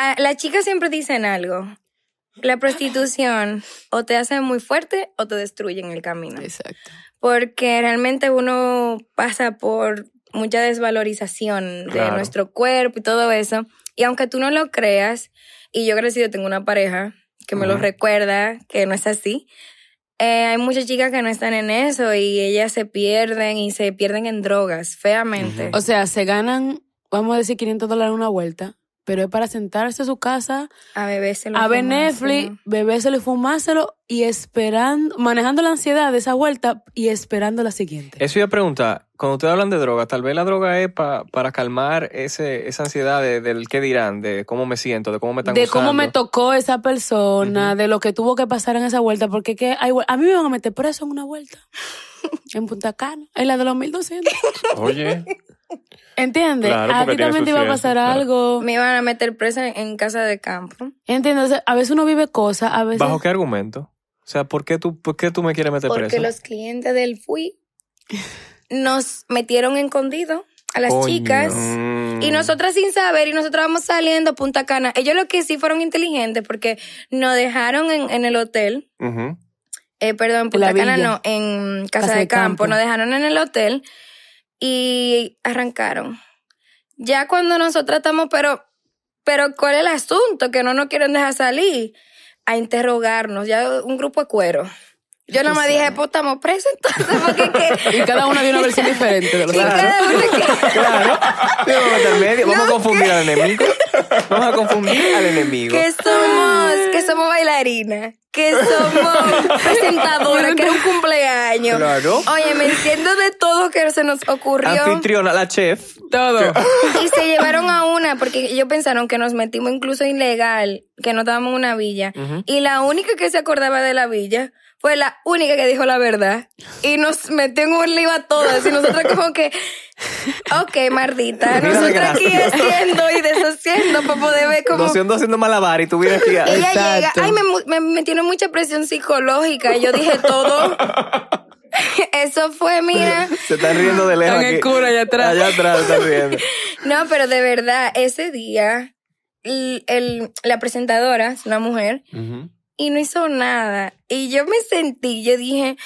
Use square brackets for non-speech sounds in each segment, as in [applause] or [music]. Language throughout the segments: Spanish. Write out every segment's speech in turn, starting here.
Ah, las chicas siempre dicen algo. La prostitución o te hace muy fuerte o te destruye en el camino. Exacto. Porque realmente uno pasa por mucha desvalorización de nuestro cuerpo y todo eso. Y aunque tú no lo creas, y yo crecido tengo una pareja que me lo recuerda, que no es así, eh, hay muchas chicas que no están en eso y ellas se pierden y se pierden en drogas, feamente. O sea, se ganan, vamos a decir, 500 dólares una vuelta pero es para sentarse a su casa, a beberse a ver Netflix, y fumárselo y esperando, manejando la ansiedad de esa vuelta y esperando la siguiente. Eso iba a preguntar, cuando ustedes hablan de droga, tal vez la droga es para calmar ese, esa ansiedad de, del qué dirán, de cómo me siento, de cómo me están De cómo me tocó esa persona, de lo que tuvo que pasar en esa vuelta, porque que a mí me van a meter preso en una vuelta. [laughs] En Punta Cana, en la de los 1200. Oye. [laughs] ¿Entiendes? a ti también te iba a pasar algo. Me iban a meter presa en, casa de campo. ¿Entiendes? a veces uno vive cosas, a veces... ¿Bajo qué argumento? O sea, ¿por qué tú, por qué tú me quieres meter presa? Porque los clientes del FUI nos metieron escondido a las chicas y mm. nosotras sin saber y nosotras vamos saliendo a Punta Cana. Ellos lo que sí fueron inteligentes porque nos dejaron en, el hotel. Eh, perdón, Punta Cana no, en Casa, de, campo. Nos dejaron en el hotel y arrancaron. Ya cuando nosotros estamos, pero, pero ¿cuál es el asunto? Que no nos quieren dejar salir a interrogarnos, ya un grupo de cuero. Yo nada más dije, pues estamos presos entonces, porque [laughs] Y cada uno dio una versión [laughs] diferente de los [laughs] claro. Vamos a confundir al enemigo. Vamos a confundir al enemigo. Que somos, que somos bailarinas, que [laughs] somos presentadoras, que es un cumpleaños. Claro. Oye, me entiendo de todo que se nos ocurrió. Anfitriona, la chef. Todo. Y se llevaron porque ellos pensaron que nos metimos incluso ilegal, que no estábamos en una villa. Y la única que se acordaba de la villa fue la única que dijo la verdad. Y nos metió en un lío a todas. Y nosotros como que, ok, mardita, nosotros aquí haciendo y deshaciendo para poder ver cómo... haciendo malabar y tu [laughs] Ella llega, ay, me, me, me tiene mucha presión psicológica. yo dije todo. [laughs] Eso fue, mira. [laughs] Se está riendo de lejos. allá atrás. Allá atrás [laughs] No, pero de verdad, ese día, el, la presentadora es una mujer y no hizo nada. Y yo me sentí, yo dije,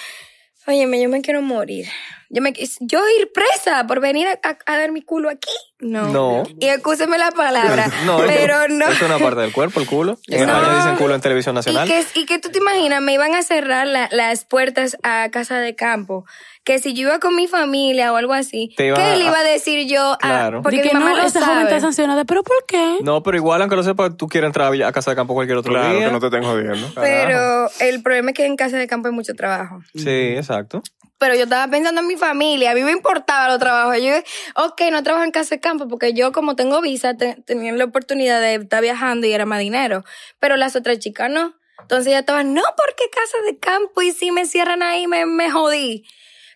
óyeme, yo me quiero morir. Yo me yo ir presa por venir a, dar mi culo aquí. No. No. Y escúcheme la palabra. [laughs] no, pero no. Es una parte del cuerpo, el culo. [laughs] no. dicen culo en televisión nacional. Y que, tú te imaginas, me iban a cerrar las puertas a casa de campo que si yo iba con mi familia o algo así, ¿qué le iba a decir yo? A, porque no, sancionada, ¿pero por qué? No, pero igual, aunque lo sepa, tú quieres entrar a casa de campo cualquier otro día. Claro, que no te tengo jodiendo. Pero el problema es que en casa de campo hay mucho trabajo. Sí, exacto pero yo estaba pensando en mi familia, a mí me importaba lo trabajos. Yo, ok, no trabajo en casa de campo, porque yo como tengo visa, tenía la oportunidad de estar viajando y era más dinero, pero las otras chicas no. Entonces ya estaban, no, porque casa de campo y si me cierran ahí me, me jodí.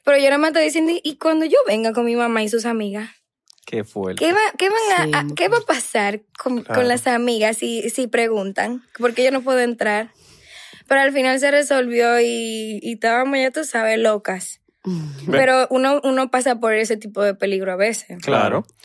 Pero yo nada más estoy diciendo, y cuando yo venga con mi mamá y sus amigas, Qué fuerte. ¿Qué va, qué a, ¿qué va a pasar con, las amigas si, si, preguntan? Porque yo no puedo entrar. Pero al final se resolvió y, y estábamos, ya tú sabes, locas. Mm. Pero uno, uno pasa por ese tipo de peligro a veces. Claro.